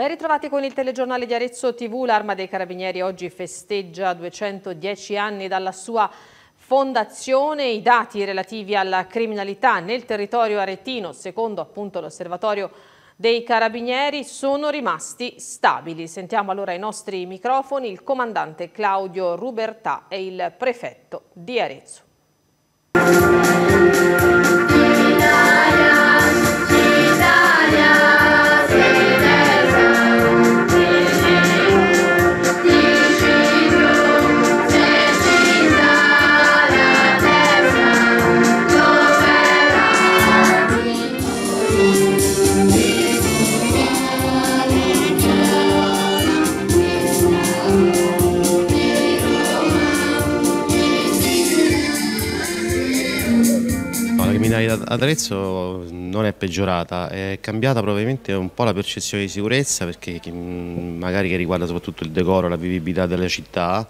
Ben ritrovati con il telegiornale di Arezzo TV, l'Arma dei Carabinieri oggi festeggia 210 anni dalla sua fondazione. I dati relativi alla criminalità nel territorio aretino, secondo appunto l'osservatorio dei Carabinieri, sono rimasti stabili. Sentiamo allora i nostri microfoni il comandante Claudio Rubertà e il prefetto di Arezzo. ad Arezzo non è peggiorata, è cambiata probabilmente un po' la percezione di sicurezza perché magari che riguarda soprattutto il decoro, la vivibilità della città,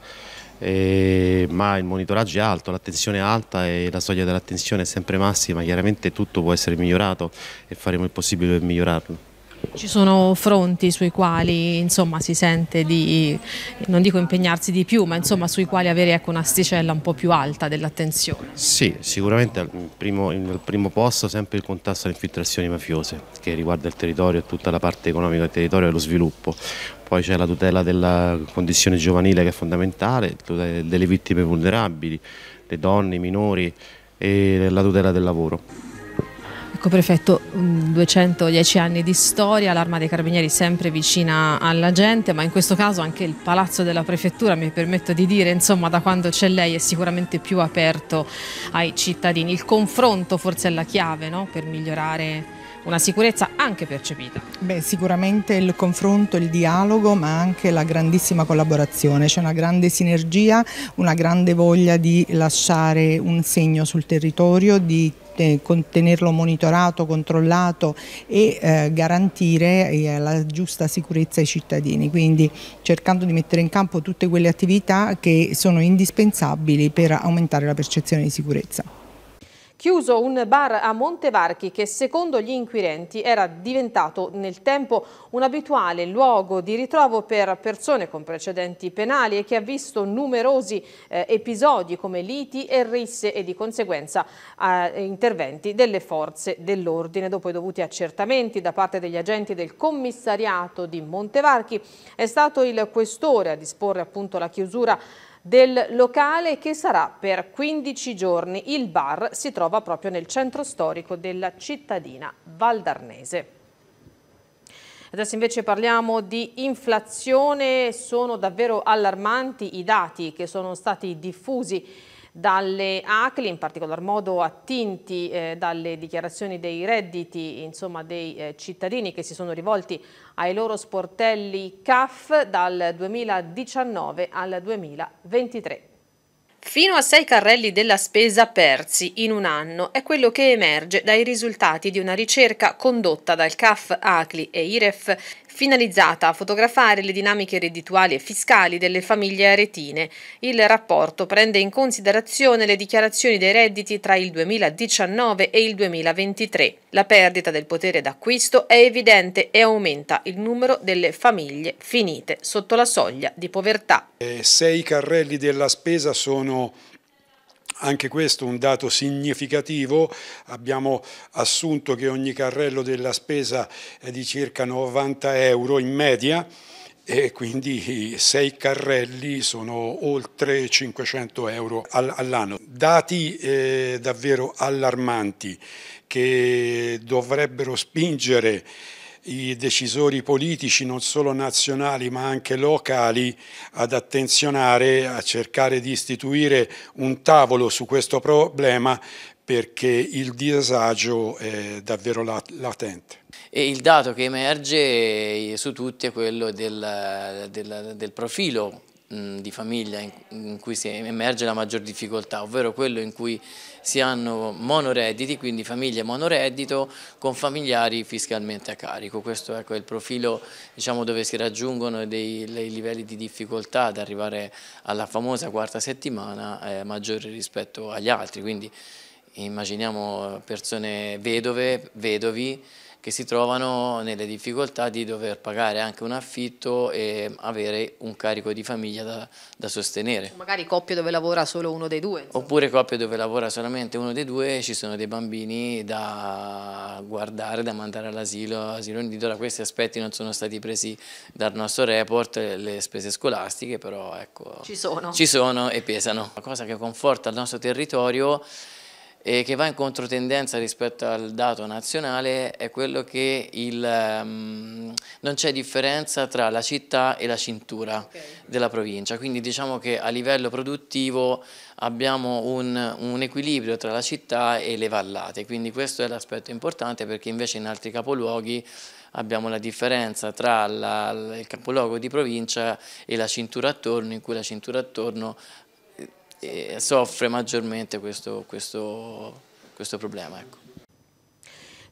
eh, ma il monitoraggio è alto, l'attenzione è alta e la soglia dell'attenzione è sempre massima, chiaramente tutto può essere migliorato e faremo il possibile per migliorarlo. Ci sono fronti sui quali insomma, si sente di, non dico impegnarsi di più, ma insomma, sui quali avere ecco, un'asticella un po' più alta dell'attenzione. Sì, sicuramente al primo, al primo, posto sempre il contrasto alle infiltrazioni mafiose che riguarda il territorio e tutta la parte economica del territorio e lo sviluppo. Poi c'è la tutela della condizione giovanile che è fondamentale, delle vittime vulnerabili, le donne, i minori e la tutela del lavoro prefetto, 210 mm, anni di storia, l'arma dei carabinieri sempre vicina alla gente, ma in questo caso anche il palazzo della prefettura, mi permetto di dire, insomma, da quando c'è lei è sicuramente più aperto ai cittadini. Il confronto forse è la chiave no? per migliorare una sicurezza anche percepita. Beh, sicuramente il confronto, il dialogo, ma anche la grandissima collaborazione, c'è una grande sinergia, una grande voglia di lasciare un segno sul territorio, di tenerlo monitorato, controllato e eh, garantire eh, la giusta sicurezza ai cittadini, quindi cercando di mettere in campo tutte quelle attività che sono indispensabili per aumentare la percezione di sicurezza chiuso un bar a Montevarchi che secondo gli inquirenti era diventato nel tempo un abituale luogo di ritrovo per persone con precedenti penali e che ha visto numerosi eh, episodi come liti e risse e di conseguenza eh, interventi delle forze dell'ordine. Dopo i dovuti accertamenti da parte degli agenti del commissariato di Montevarchi è stato il questore a disporre appunto la chiusura del locale che sarà per 15 giorni. Il bar si trova proprio nel centro storico della cittadina valdarnese. Adesso invece parliamo di inflazione, sono davvero allarmanti i dati che sono stati diffusi dalle ACLI, in particolar modo attinti eh, dalle dichiarazioni dei redditi insomma, dei eh, cittadini che si sono rivolti ai loro sportelli CAF dal 2019 al 2023. Fino a sei carrelli della spesa persi in un anno è quello che emerge dai risultati di una ricerca condotta dal CAF, ACLI e IREF finalizzata a fotografare le dinamiche reddituali e fiscali delle famiglie aretine. Il rapporto prende in considerazione le dichiarazioni dei redditi tra il 2019 e il 2023. La perdita del potere d'acquisto è evidente e aumenta il numero delle famiglie finite sotto la soglia di povertà. Eh, sei carrelli della spesa sono anche questo un dato significativo, abbiamo assunto che ogni carrello della spesa è di circa 90 euro in media e quindi sei carrelli sono oltre 500 euro all'anno. Dati eh, davvero allarmanti che dovrebbero spingere i decisori politici non solo nazionali ma anche locali ad attenzionare, a cercare di istituire un tavolo su questo problema perché il disagio è davvero latente. E il dato che emerge eh, su tutti è quello del, del, del profilo Mm, di famiglia in, cui emerge la maggior difficoltà, ovvero quello in cui si hanno monoredditi, quindi famiglie monoreddito con familiari fiscalmente a carico. Questo ecco, è il profilo diciamo, dove si raggiungono dei, dei, livelli di difficoltà ad arrivare alla famosa quarta settimana eh, maggiore rispetto agli altri. Quindi immaginiamo persone vedove, vedovi, che si trovano nelle difficoltà di dover pagare anche un affitto e avere un carico di famiglia da, da sostenere. Cioè, magari coppie dove lavora solo uno dei due. Insomma. Oppure coppie dove lavora solamente uno dei due e ci sono dei bambini da guardare, da mandare all'asilo, asilo nido, da questi aspetti non sono stati presi dal nostro report, le spese scolastiche però ecco, ci sono, ci sono e pesano. La cosa che conforta il nostro territorio e che va in controtendenza rispetto al dato nazionale è quello che il, um, non c'è differenza tra la città e la cintura okay. della provincia, quindi diciamo che a livello produttivo abbiamo un, un equilibrio tra la città e le vallate, quindi questo è l'aspetto importante perché invece in altri capoluoghi abbiamo la differenza tra la, il capoluogo di provincia e la cintura attorno, in cui la cintura attorno soffre maggiormente questo, questo, questo problema. Ecco.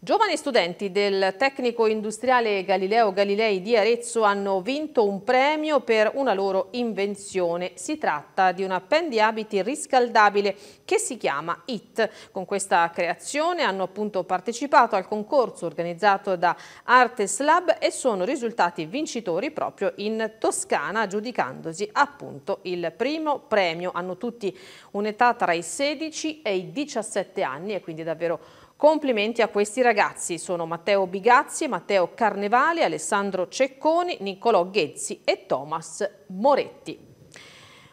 Giovani studenti del tecnico industriale Galileo Galilei di Arezzo hanno vinto un premio per una loro invenzione. Si tratta di un appendiabiti riscaldabile che si chiama IT. Con questa creazione hanno appunto partecipato al concorso organizzato da Artes Lab e sono risultati vincitori proprio in Toscana giudicandosi appunto il primo premio. Hanno tutti un'età tra i 16 e i 17 anni e quindi davvero Complimenti a questi ragazzi, sono Matteo Bigazzi, Matteo Carnevali, Alessandro Cecconi, Niccolò Ghezzi e Thomas Moretti.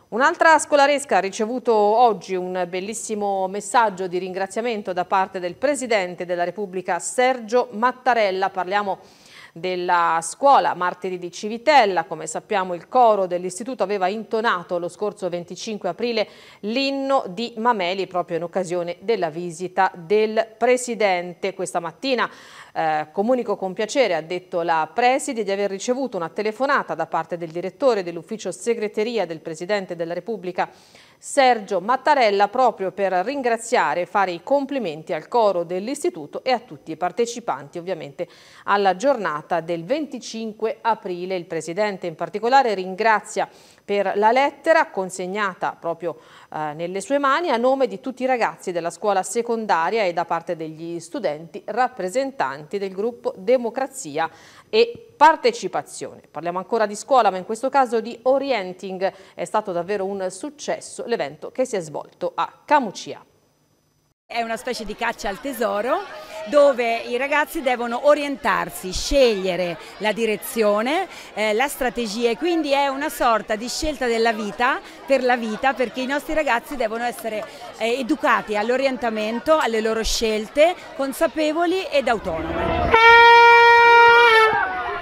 Un'altra scolaresca ha ricevuto oggi un bellissimo messaggio di ringraziamento da parte del Presidente della Repubblica Sergio Mattarella. Parliamo di della scuola. Martedì di Civitella, come sappiamo il coro dell'istituto aveva intonato lo scorso 25 aprile l'inno di Mameli proprio in occasione della visita del Presidente. Questa mattina eh, comunico con piacere, ha detto la Preside, di aver ricevuto una telefonata da parte del direttore dell'ufficio segreteria del Presidente della Repubblica Sergio Mattarella proprio per ringraziare e fare i complimenti al coro dell'istituto e a tutti i partecipanti ovviamente alla giornata del 25 aprile. Il Presidente in particolare ringrazia per la lettera consegnata proprio eh, nelle sue mani a nome di tutti i ragazzi della scuola secondaria e da parte degli studenti rappresentanti del gruppo Democrazia e partecipazione. Parliamo ancora di scuola, ma in questo caso di orienting. È stato davvero un successo l'evento che si è svolto a Camucia. È una specie di caccia al tesoro dove i ragazzi devono orientarsi, scegliere la direzione, eh, la strategia e quindi è una sorta di scelta della vita per la vita perché i nostri ragazzi devono essere eh, educati all'orientamento, alle loro scelte, consapevoli ed autonome.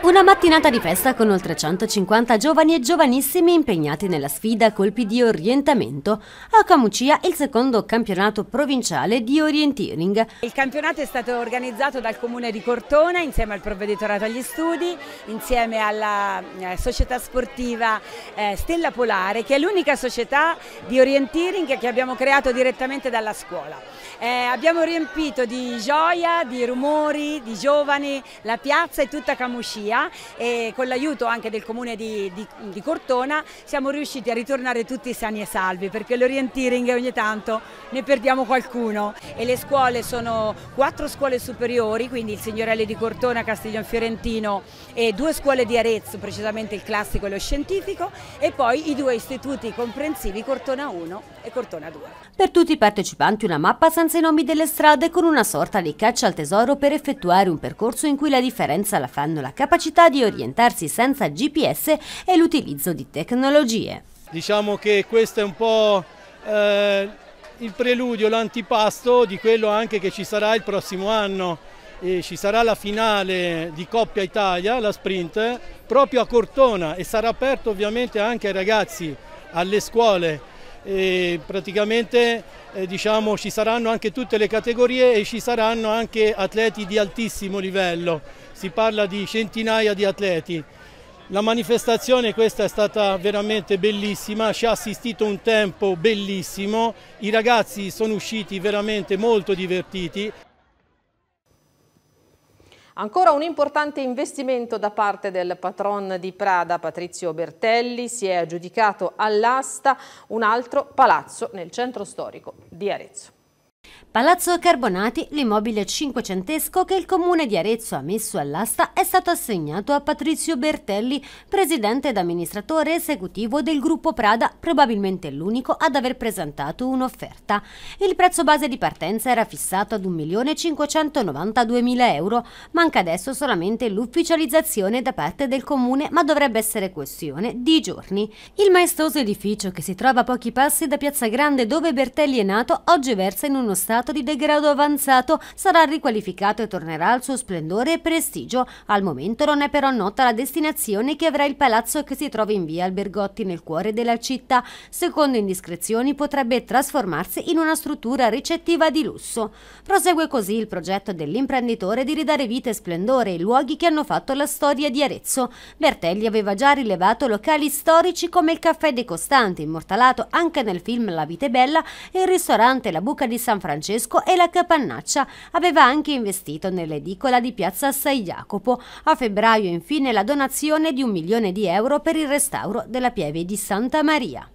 Una mattinata di festa con oltre 150 giovani e giovanissimi impegnati nella sfida a colpi di orientamento. A Camucia il secondo campionato provinciale di orienteering. Il campionato è stato organizzato dal comune di Cortona insieme al provveditorato agli studi, insieme alla eh, società sportiva eh, Stella Polare che è l'unica società di orienteering che abbiamo creato direttamente dalla scuola. Eh, abbiamo riempito di gioia, di rumori, di giovani la piazza e tutta Camuscia e con l'aiuto anche del comune di, di, di, Cortona siamo riusciti a ritornare tutti sani e salvi perché l'orienteering ogni tanto ne perdiamo qualcuno e le scuole sono quattro scuole superiori quindi il Signorelli di Cortona, Castiglione Fiorentino e due scuole di Arezzo precisamente il classico e lo scientifico e poi i due istituti comprensivi Cortona 1 e Cortona 2. Per tutti i partecipanti una mappa senza i nomi delle strade con una sorta di caccia al tesoro per effettuare un percorso in cui la differenza la fanno la capacità di orientarsi senza GPS e l'utilizzo di tecnologie. Diciamo che questo è un po' eh, il preludio, l'antipasto di quello anche che ci sarà il prossimo anno. E ci sarà la finale di Coppa Italia, la sprint, proprio a Cortona e sarà aperto ovviamente anche ai ragazzi, alle scuole e praticamente eh, diciamo, ci saranno anche tutte le categorie e ci saranno anche atleti di altissimo livello, si parla di centinaia di atleti. La manifestazione questa è stata veramente bellissima, ci ha assistito un tempo bellissimo, i ragazzi sono usciti veramente molto divertiti. Ancora un importante investimento da parte del patron di Prada, Patrizio Bertelli, si è aggiudicato all'asta un altro palazzo nel centro storico di Arezzo. Palazzo Carbonati, l'immobile cinquecentesco che il comune di Arezzo ha messo all'asta, è stato assegnato a Patrizio Bertelli, presidente ed amministratore esecutivo del gruppo Prada, probabilmente l'unico ad aver presentato un'offerta. Il prezzo base di partenza era fissato ad 1.592.000 euro, manca adesso solamente l'ufficializzazione da parte del comune, ma dovrebbe essere questione di giorni. Il maestoso edificio che si trova a pochi passi da Piazza Grande dove Bertelli è nato, oggi versa in uno uno stato di degrado avanzato, sarà riqualificato e tornerà al suo splendore e prestigio. Al momento non è però nota la destinazione che avrà il palazzo che si trova in via Albergotti nel cuore della città. Secondo indiscrezioni potrebbe trasformarsi in una struttura ricettiva di lusso. Prosegue così il progetto dell'imprenditore di ridare vita e splendore ai luoghi che hanno fatto la storia di Arezzo. Bertelli aveva già rilevato locali storici come il Caffè dei Costanti, immortalato anche nel film La vita è bella, e il ristorante La Buca di San Francesco e la Capannaccia aveva anche investito nell'edicola di Piazza San Jacopo. A febbraio infine la donazione di un milione di euro per il restauro della pieve di Santa Maria.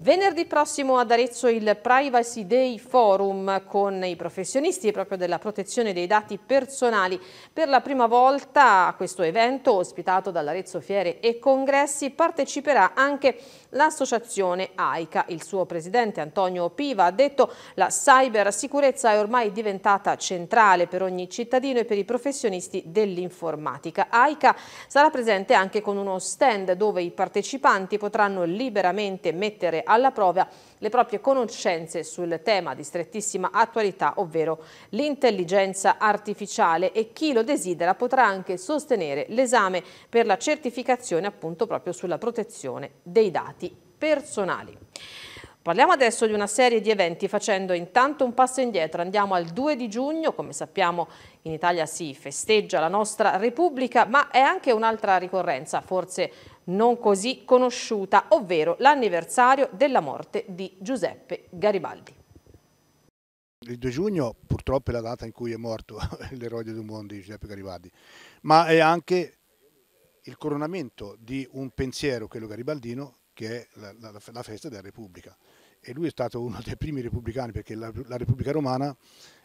Venerdì prossimo ad Arezzo il Privacy Day Forum con i professionisti proprio della protezione dei dati personali. Per la prima volta a questo evento, ospitato dall'Arezzo Fiere e Congressi, parteciperà anche L'associazione AICA, il suo presidente Antonio Piva, ha detto la cybersicurezza è ormai diventata centrale per ogni cittadino e per i professionisti dell'informatica. AICA sarà presente anche con uno stand dove i partecipanti potranno liberamente mettere alla prova le proprie conoscenze sul tema di strettissima attualità, ovvero l'intelligenza artificiale e chi lo desidera potrà anche sostenere l'esame per la certificazione appunto proprio sulla protezione dei dati personali. Parliamo adesso di una serie di eventi facendo intanto un passo indietro. Andiamo al 2 di giugno, come sappiamo in Italia si festeggia la nostra Repubblica, ma è anche un'altra ricorrenza, forse non così conosciuta, ovvero l'anniversario della morte di Giuseppe Garibaldi. Il 2 giugno purtroppo è la data in cui è morto l'eroe del mondo di Giuseppe Garibaldi, ma è anche il coronamento di un pensiero, quello garibaldino, che è la, la, la festa della Repubblica. E lui è stato uno dei primi repubblicani perché la, la Repubblica Romana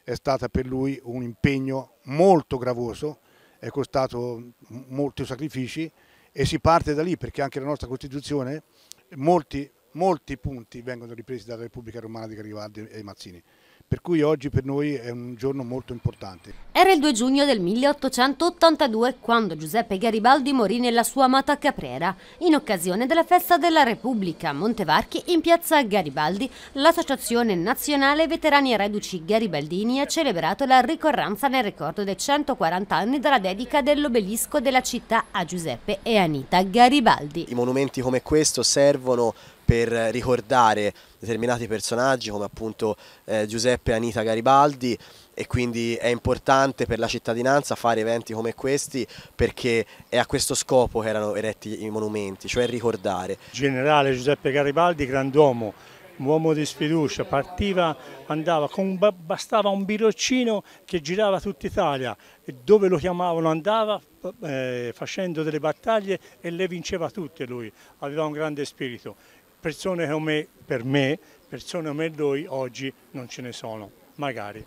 è stata per lui un impegno molto gravoso, è costato molti sacrifici e si parte da lì perché anche la nostra Costituzione molti, molti punti vengono ripresi dalla Repubblica Romana di Garibaldi e Mazzini per cui oggi per noi è un giorno molto importante. Era il 2 giugno del 1882 quando Giuseppe Garibaldi morì nella sua amata Caprera. In occasione della festa della Repubblica a Montevarchi, in piazza Garibaldi, l'Associazione Nazionale Veterani e Reduci Garibaldini ha celebrato la ricorrenza nel ricordo dei 140 anni dalla dedica dell'obelisco della città a Giuseppe e Anita Garibaldi. I monumenti come questo servono per ricordare determinati personaggi come appunto eh, Giuseppe e Anita Garibaldi e quindi è importante per la cittadinanza fare eventi come questi perché è a questo scopo che erano eretti i monumenti, cioè ricordare. Generale Giuseppe Garibaldi, grand'uomo, un uomo di sfiducia, partiva, andava, con, bastava un biroccino che girava tutta Italia, e dove lo chiamavano andava eh, facendo delle battaglie e le vinceva tutte lui, aveva un grande spirito. Persone come per me, persone come noi oggi non ce ne sono, magari.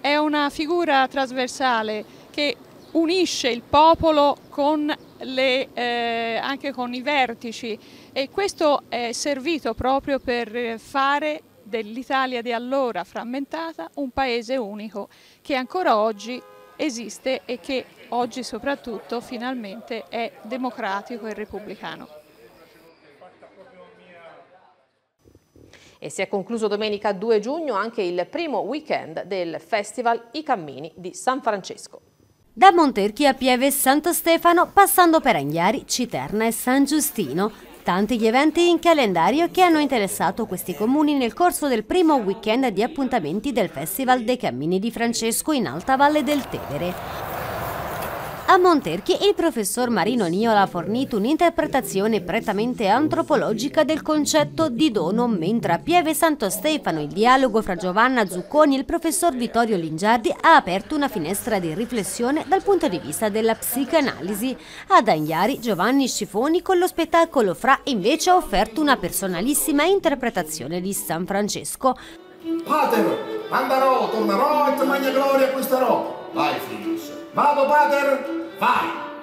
È una figura trasversale che unisce il popolo con le, eh, anche con i vertici e questo è servito proprio per fare dell'Italia di allora frammentata un paese unico che ancora oggi esiste e che oggi soprattutto finalmente è democratico e repubblicano. e si è concluso domenica 2 giugno anche il primo weekend del Festival I Cammini di San Francesco. Da Monterchi a Pieve e Santo Stefano, passando per Anghiari, Citerna e San Giustino, tanti gli eventi in calendario che hanno interessato questi comuni nel corso del primo weekend di appuntamenti del Festival dei Cammini di Francesco in Alta Valle del Tevere. A Monterchi il professor Marino Niola ha fornito un'interpretazione prettamente antropologica del concetto di dono, mentre a Pieve Santo Stefano il dialogo fra Giovanna Zucconi e il professor Vittorio Lingiardi ha aperto una finestra di riflessione dal punto di vista della psicanalisi. Ad Agnari Giovanni Scifoni con lo spettacolo Fra invece ha offerto una personalissima interpretazione di San Francesco. Patero, andarò, tornerò e tu magna gloria questa roba. Vai, Filius. Vado, pater, vai!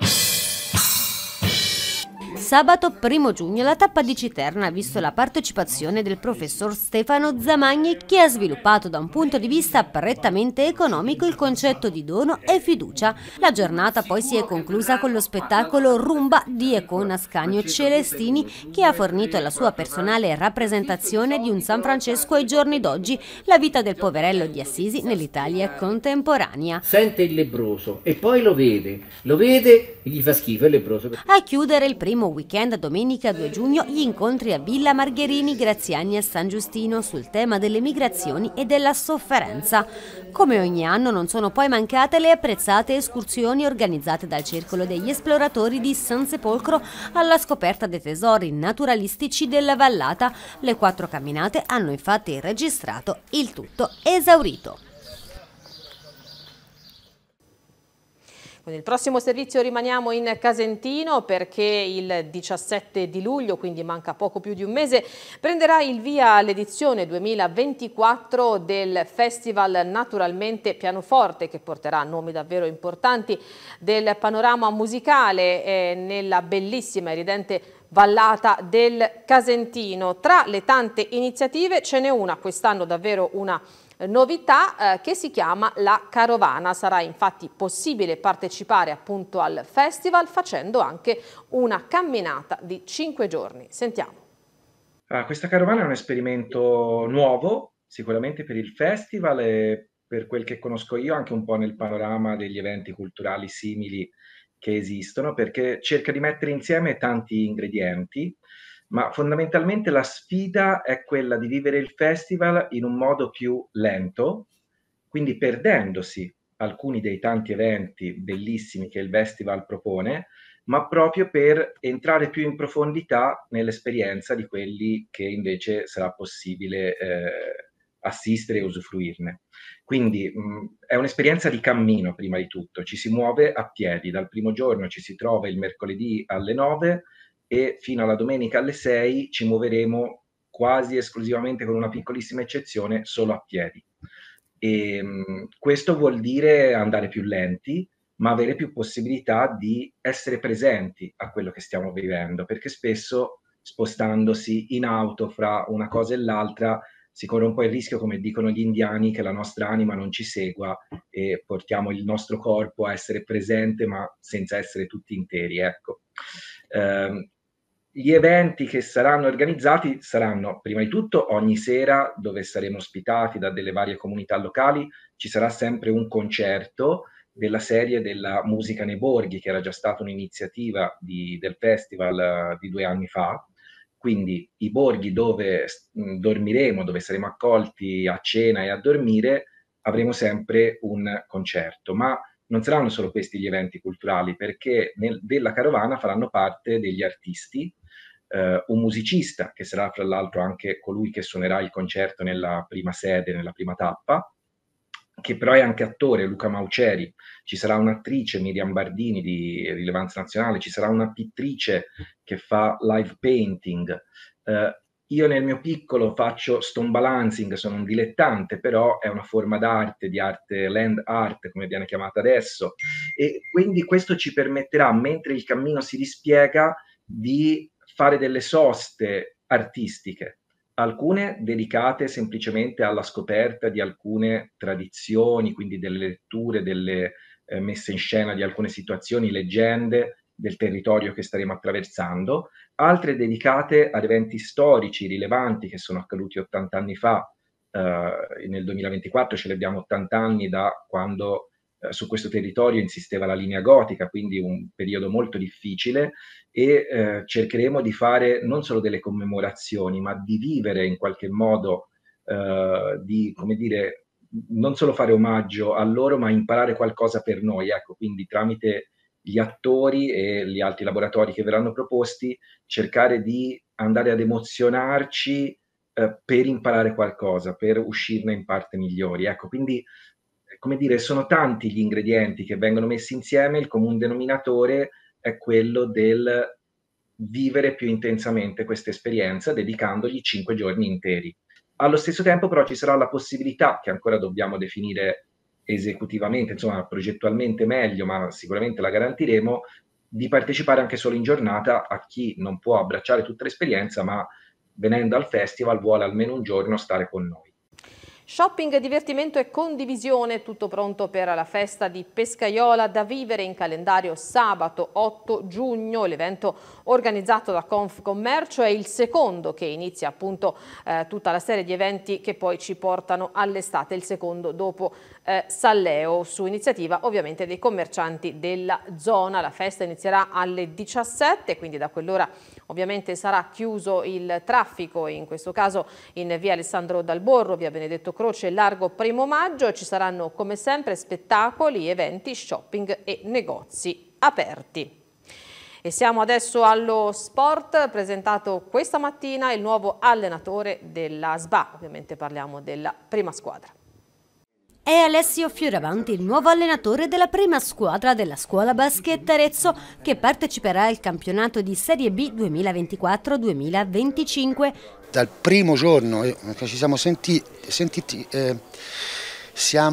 Sabato 1 giugno la tappa di Citerna ha visto la partecipazione del professor Stefano Zamagni che ha sviluppato da un punto di vista prettamente economico il concetto di dono e fiducia. La giornata poi si è conclusa con lo spettacolo Rumba di Econa Ascanio Celestini che ha fornito la sua personale rappresentazione di un San Francesco ai giorni d'oggi, la vita del poverello di Assisi nell'Italia contemporanea. Sente il lebroso e poi lo vede, lo vede gli fa schifo, è lebbroso. A chiudere il primo weekend, domenica 2 giugno, gli incontri a Villa Margherini, Graziani e San Giustino sul tema delle migrazioni e della sofferenza. Come ogni anno non sono poi mancate le apprezzate escursioni organizzate dal Circolo degli Esploratori di San Sepolcro alla scoperta dei tesori naturalistici della vallata. Le quattro camminate hanno infatti registrato il tutto esaurito. Con il prossimo servizio rimaniamo in Casentino perché il 17 di luglio, quindi manca poco più di un mese, prenderà il via l'edizione 2024 del Festival Naturalmente Pianoforte che porterà nomi davvero importanti del panorama musicale eh, nella bellissima e ridente vallata del Casentino. Tra le tante iniziative ce n'è una, quest'anno davvero una eh, novità eh, che si chiama La Carovana. Sarà infatti possibile partecipare appunto al festival facendo anche una camminata di 5 giorni. Sentiamo. Ah, questa carovana è un esperimento nuovo, sicuramente per il festival e per quel che conosco io anche un po' nel panorama degli eventi culturali simili che esistono, perché cerca di mettere insieme tanti ingredienti ma fondamentalmente la sfida è quella di vivere il festival in un modo più lento, quindi perdendosi alcuni dei tanti eventi bellissimi che il festival propone, ma proprio per entrare più in profondità nell'esperienza di quelli che invece sarà possibile eh, assistere e usufruirne. Quindi mh, mm, è un'esperienza di cammino prima di tutto, ci si muove a piedi, dal primo giorno ci si trova il mercoledì alle 9 e fino alla domenica alle 6 ci muoveremo quasi esclusivamente con una piccolissima eccezione solo a piedi. E, ehm, questo vuol dire andare più lenti, ma avere più possibilità di essere presenti a quello che stiamo vivendo, perché spesso spostandosi in auto fra una cosa e l'altra si corre un po' il rischio, come dicono gli indiani, che la nostra anima non ci segua e portiamo il nostro corpo a essere presente ma senza essere tutti interi. Ecco. Eh, gli eventi che saranno organizzati saranno prima di tutto ogni sera dove saremo ospitati da delle varie comunità locali, ci sarà sempre un concerto della serie della musica nei borghi che era già stata un'iniziativa di, del festival eh, di due anni fa. Quindi i borghi dove mm, dormiremo, dove saremo accolti a cena e a dormire, avremo sempre un concerto. Ma non saranno solo questi gli eventi culturali, perché nel, della carovana faranno parte degli artisti eh, un musicista che sarà fra l'altro anche colui che suonerà il concerto nella prima sede, nella prima tappa, che però è anche attore, Luca Mauceri, ci sarà un'attrice, Miriam Bardini di rilevanza nazionale, ci sarà una pittrice che fa live painting. Eh, io nel mio piccolo faccio stone balancing, sono un dilettante, però è una forma d'arte, di arte land art, come viene chiamata adesso. E quindi questo ci permetterà, mentre il cammino si dispiega, di fare delle soste artistiche, alcune dedicate semplicemente alla scoperta di alcune tradizioni, quindi delle letture, delle eh, messe in scena di alcune situazioni, leggende del territorio che staremo attraversando, altre dedicate ad eventi storici rilevanti che sono accaduti 80 anni fa. Eh, nel 2024 celebriamo 80 anni da quando eh, su questo territorio insisteva la linea gotica, quindi un periodo molto difficile e eh, cercheremo di fare non solo delle commemorazioni, ma di vivere in qualche modo, eh, di come dire, non solo fare omaggio a loro, ma imparare qualcosa per noi, ecco, quindi tramite gli attori e gli altri laboratori che verranno proposti, cercare di andare ad emozionarci eh, per imparare qualcosa, per uscirne in parte migliori. Ecco, quindi come dire, sono tanti gli ingredienti che vengono messi insieme, il comune denominatore è quello del vivere più intensamente questa esperienza dedicandogli cinque giorni interi. Allo stesso tempo però ci sarà la possibilità, che ancora dobbiamo definire esecutivamente, insomma progettualmente meglio, ma sicuramente la garantiremo, di partecipare anche solo in giornata a chi non può abbracciare tutta l'esperienza, ma venendo al festival vuole almeno un giorno stare con noi. Shopping, divertimento e condivisione, tutto pronto per la festa di Pescaiola da vivere in calendario sabato 8 giugno. L'evento organizzato da Confcommercio è il secondo che inizia appunto eh, tutta la serie di eventi che poi ci portano all'estate, il secondo dopo eh, Salleo, su iniziativa ovviamente dei commercianti della zona. La festa inizierà alle 17, quindi da quell'ora Ovviamente sarà chiuso il traffico, in questo caso in via Alessandro Dalborro, via Benedetto Croce, largo primo maggio. Ci saranno come sempre spettacoli, eventi, shopping e negozi aperti. E siamo adesso allo sport, presentato questa mattina il nuovo allenatore della SBA, ovviamente parliamo della prima squadra. È Alessio Fioravanti il nuovo allenatore della prima squadra della scuola basket Arezzo che parteciperà al campionato di Serie B 2024-2025. Dal primo giorno che ci siamo sentiti, sentiti eh, c'è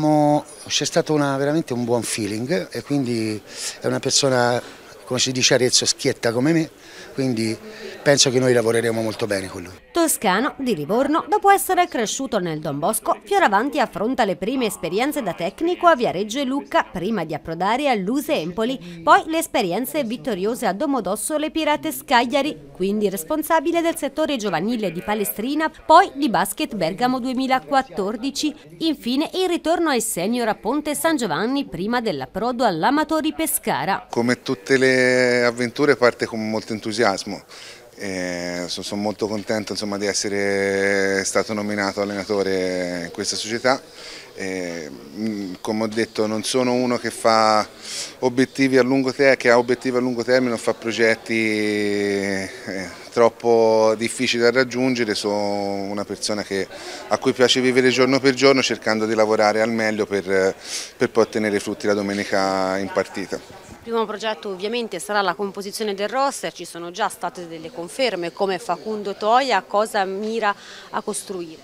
stato una, veramente un buon feeling e quindi è una persona, come si dice Arezzo, schietta come me, quindi penso che noi lavoreremo molto bene con lui. Toscano di Livorno, dopo essere cresciuto nel Don Bosco, Fioravanti affronta le prime esperienze da tecnico a Viareggio e Lucca prima di approdare a Luse Empoli, poi le esperienze vittoriose a Domodossola e Pirate Scagliari, quindi responsabile del settore giovanile di Palestrina, poi di Basket Bergamo 2014, infine il ritorno ai senior a Ponte San Giovanni prima dell'approdo all'Amatori Pescara. Come tutte le avventure parte con molto entusiasmo eh, sono molto contento insomma, di essere stato nominato allenatore in questa società. Eh, mm, come ho detto non sono uno che, che ha obiettivi a lungo termine, non fa progetti eh, troppo difficili da raggiungere, sono una persona che, a cui piace vivere giorno per giorno cercando di lavorare al meglio per, per poi ottenere frutti la domenica in partita. Il primo progetto ovviamente sarà la composizione del roster, ci sono già state delle conferme come Facundo Toia, cosa mira a costruire?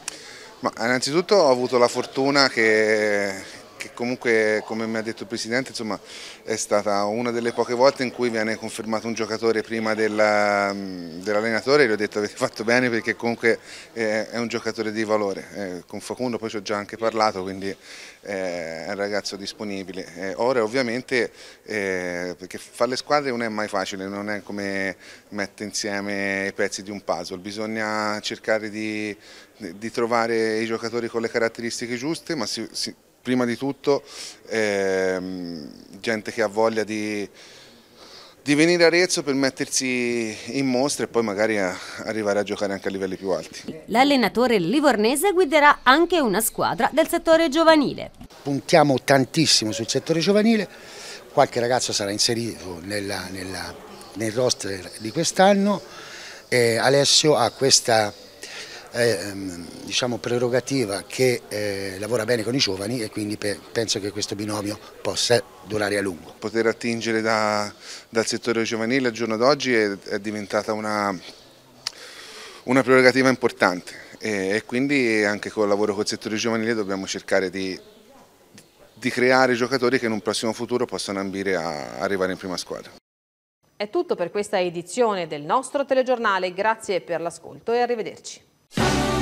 Ma innanzitutto ho avuto la fortuna che che comunque come mi ha detto il Presidente insomma, è stata una delle poche volte in cui viene confermato un giocatore prima mm, dell'allenatore dell e gli ho detto avete fatto bene perché comunque è un giocatore di valore, eh, con Facundo poi ci ho già anche parlato quindi eh, è un ragazzo disponibile, eh, ora ovviamente perché fare le squadre non è mai facile, non è come mettere insieme i pezzi di un puzzle, bisogna cercare di, di trovare i giocatori con le caratteristiche giuste ma si, si prima di tutto ehm, gente che ha voglia di, di, venire a Arezzo per mettersi in mostra e poi magari a, arrivare a giocare anche a livelli più alti. L'allenatore livornese guiderà anche una squadra del settore giovanile. Puntiamo tantissimo sul settore giovanile, qualche ragazzo sarà inserito nella, nella, nel roster di quest'anno. Eh, Alessio ha questa eh, diciamo, prerogativa che eh, lavora bene con i giovani e quindi pe penso che questo binomio possa durare a lungo. Poter attingere da, dal settore giovanile al giorno d'oggi è, è, diventata una, una prerogativa importante e, e, quindi anche col lavoro col settore giovanile dobbiamo cercare di, di creare giocatori che in un prossimo futuro possano ambire a arrivare in prima squadra. È tutto per questa edizione del nostro telegiornale, grazie per l'ascolto e arrivederci. you